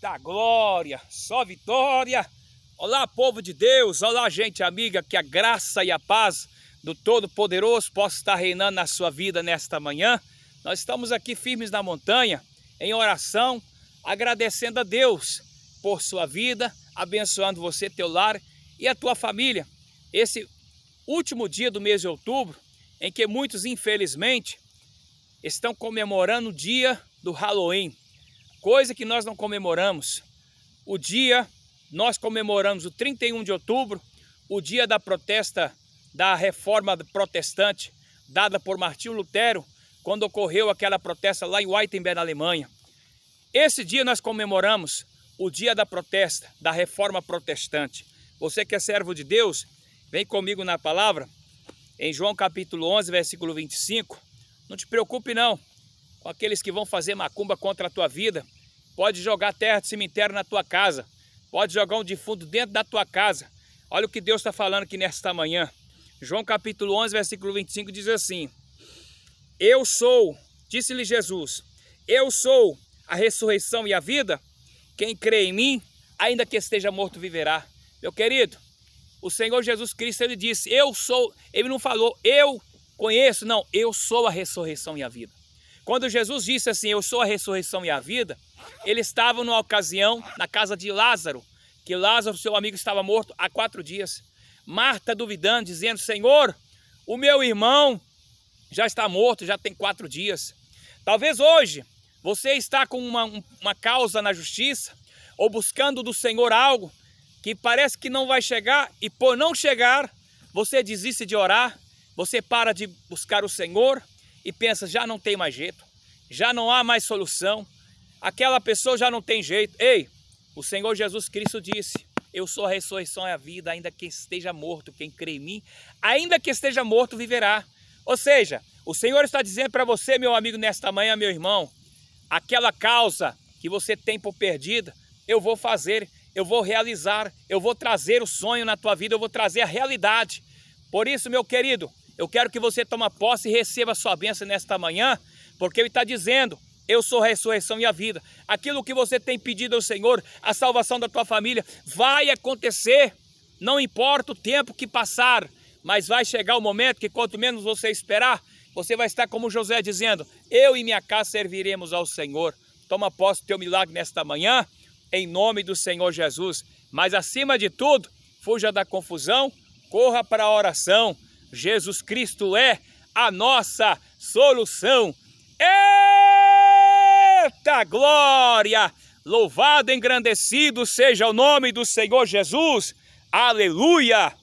da glória, só vitória. Olá, povo de Deus, olá, gente amiga, que a graça e a paz do Todo-Poderoso possa estar reinando na sua vida nesta manhã. Nós estamos aqui firmes na montanha, em oração, agradecendo a Deus por sua vida, abençoando você, teu lar e a tua família. Esse último dia do mês de outubro, em que muitos, infelizmente, estão comemorando o dia do Halloween coisa que nós não comemoramos. O dia, nós comemoramos o 31 de outubro, o dia da protesta da reforma protestante dada por Martinho Lutero, quando ocorreu aquela protesta lá em Wittenberg, na Alemanha. Esse dia nós comemoramos o dia da protesta, da reforma protestante. Você que é servo de Deus, vem comigo na palavra, em João capítulo 11, versículo 25. Não te preocupe não, com aqueles que vão fazer macumba contra a tua vida. Pode jogar terra de cemitério na tua casa. Pode jogar um defunto dentro da tua casa. Olha o que Deus está falando aqui nesta manhã. João capítulo 11, versículo 25 diz assim: Eu sou, disse-lhe Jesus, eu sou a ressurreição e a vida. Quem crê em mim, ainda que esteja morto, viverá. Meu querido, o Senhor Jesus Cristo, ele disse: Eu sou. Ele não falou, eu conheço, não, eu sou a ressurreição e a vida. Quando Jesus disse assim, eu sou a ressurreição e a vida, ele estava numa ocasião na casa de Lázaro, que Lázaro, seu amigo, estava morto há quatro dias. Marta duvidando, dizendo, Senhor, o meu irmão já está morto, já tem quatro dias. Talvez hoje você está com uma, uma causa na justiça ou buscando do Senhor algo que parece que não vai chegar e por não chegar, você desiste de orar, você para de buscar o Senhor, e pensa, já não tem mais jeito, já não há mais solução, aquela pessoa já não tem jeito. Ei, o Senhor Jesus Cristo disse, eu sou a ressurreição e a vida, ainda que esteja morto, quem crê em mim, ainda que esteja morto, viverá. Ou seja, o Senhor está dizendo para você, meu amigo, nesta manhã, meu irmão, aquela causa que você tem por perdida, eu vou fazer, eu vou realizar, eu vou trazer o sonho na tua vida, eu vou trazer a realidade. Por isso, meu querido, eu quero que você tome posse e receba a sua bênção nesta manhã, porque Ele está dizendo, eu sou a ressurreição e a vida. Aquilo que você tem pedido ao Senhor, a salvação da tua família, vai acontecer. Não importa o tempo que passar, mas vai chegar o momento que quanto menos você esperar, você vai estar como José dizendo, eu e minha casa serviremos ao Senhor. Toma posse do teu milagre nesta manhã, em nome do Senhor Jesus. Mas acima de tudo, fuja da confusão, corra para a oração, Jesus Cristo é a nossa solução. Eita glória! Louvado, engrandecido seja o nome do Senhor Jesus. Aleluia!